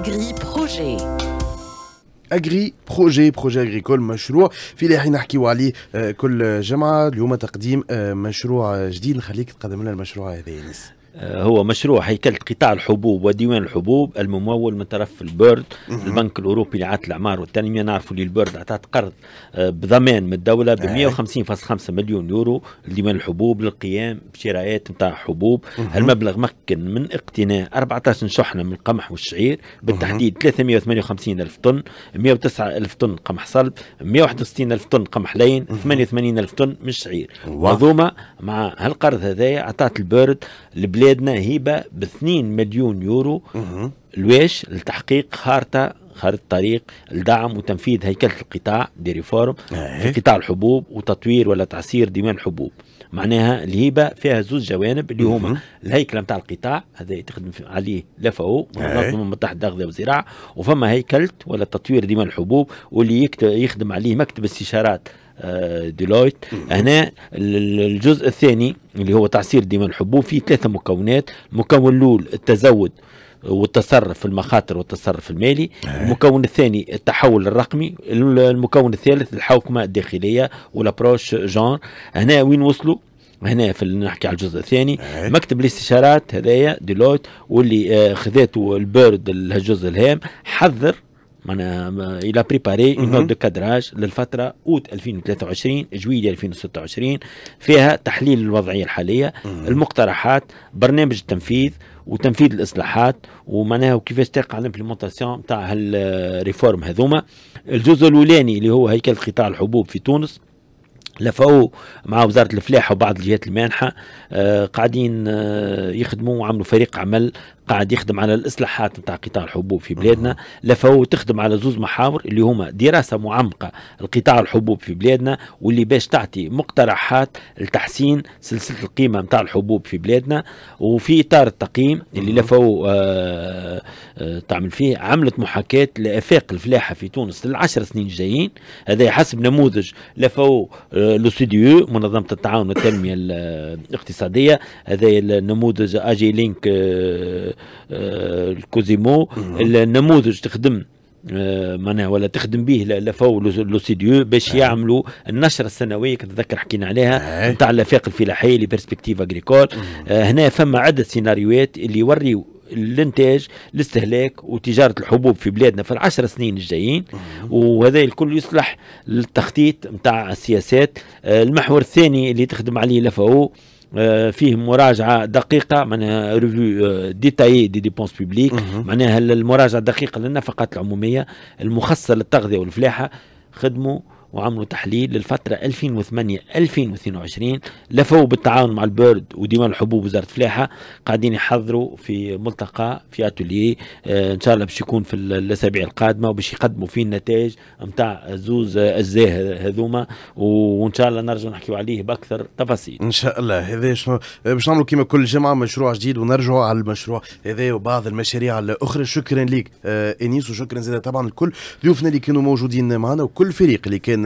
Agri Projet اجري بروجي بروجي اغريكول مشروع في اللي احنا عليه كل جمعه اليوم تقديم مشروع جديد نخليك تقدم لنا المشروع هذا يا نيس آه، هو مشروع هيكلة قطاع الحبوب وديوان الحبوب الممول من طرف البرد البنك الاوروبي لإعادة الاعمار والتنميه نعرفوا اللي البرد عطات قرض آه، بضمان من الدوله آه. ب 150.5 مليون يورو لديوان الحبوب للقيام بشراءات نتاع حبوب المبلغ مكن من اقتناء 14 شحنه من القمح والشعير بالتحديد 358 الف طن 109 الف طن قمح صلب 161 الف طن قمح لين 88 الف طن من الشعير منظومه مع هالقرض هذايا عطات البرد بلادنا هبه ب 2 مليون يورو لواش لتحقيق خارطه خارطه طريق لدعم وتنفيذ هيكله القطاع دي ريفورم في إيه. قطاع الحبوب وتطوير ولا تعسير ديوان الحبوب معناها الهبه فيها زوج جوانب اللي هما الهيكله نتاع القطاع هذا تخدم عليه لافاو إيه. منظمه المتحده الاغذيه والزراعه وفما هيكله ولا تطوير ديوان الحبوب واللي يخدم عليه مكتب استشارات آه، ديلويت هنا الجزء الثاني اللي هو تعصير ديما الحبوب فيه ثلاثة مكونات المكون الأول التزود والتصرف في المخاطر والتصرف المالي إيه. المكون الثاني التحول الرقمي المكون الثالث الحوكمة الداخلية والابروش جان هنا وين وصلوا هنا في نحكي على الجزء الثاني إيه. مكتب الاستشارات هذايا ديلويت واللي آه، خذاته البيرد الجزء الهام حذر معناها الى بريباري اون نوت دو كادراج للفتره اوت 2023 جويلية 2026 فيها تحليل الوضعيه الحاليه المقترحات برنامج التنفيذ وتنفيذ الاصلاحات ومعناها وكيفاش تقع الامبليمونتاسيون تاع هالريفورم آه، هذوما الجزء الاولاني اللي هو هيكل قطاع الحبوب في تونس لفو مع وزاره الفلاحه وبعض الجهات المانحه آه، قاعدين آه، يخدموا وعملوا فريق عمل قاعد يخدم على الاصلاحات نتاع قطاع الحبوب في بلادنا لفو تخدم على زوز محاور اللي هما دراسه معمقه لقطاع الحبوب في بلادنا واللي باش تعطي مقترحات لتحسين سلسله القيمه نتاع الحبوب في بلادنا وفي اطار التقييم اللي لفو آه تعمل فيه عملت محاكاة لآفاق الفلاحة في تونس للعشر سنين الجايين هذا حسب نموذج لفو آه، لو سي منظمة التعاون والتنمية آه، الاقتصادية هذا النموذج اجي لينك آه، الكوزيمو النموذج تخدم معناها ولا تخدم به لفو لو سي باش يعملوا النشره السنويه كنتذكر حكينا عليها نتاع الافاق الفلاحيه لبرسبكتيف اغريكول هنا فما عده سيناريوهات اللي يوريو الانتاج الاستهلاك وتجاره الحبوب في بلادنا في العشر سنين الجايين وهذا الكل يصلح للتخطيط نتاع السياسات آه، المحور الثاني اللي تخدم عليه لافاو آه، فيه مراجعه دقيقه معناها ريفيو ديتاي دي ديبونس بيبليك معناها المراجعه الدقيقه للنفقات العموميه المخصصه للتغذيه والفلاحه خدموا وعملوا تحليل للفترة 2008 2022 لفوا بالتعاون مع البرد وديوان الحبوب وزارة فلاحة قاعدين يحضروا في ملتقى في اتوليه آه ان شاء الله باش يكون في الاسابيع القادمة وباش يقدموا فيه النتائج نتاع زوز اجزاء آه، هذوما وان شاء الله نرجع نحكيوا عليه باكثر تفاصيل ان شاء الله هذا شنو باش نعملوا كيما كل جمعة مشروع جديد ونرجعوا على المشروع هذا وبعض المشاريع الاخرى شكرا ليك آه انيس وشكرا زاد طبعا لكل ضيوفنا اللي كانوا موجودين معنا وكل فريق اللي كان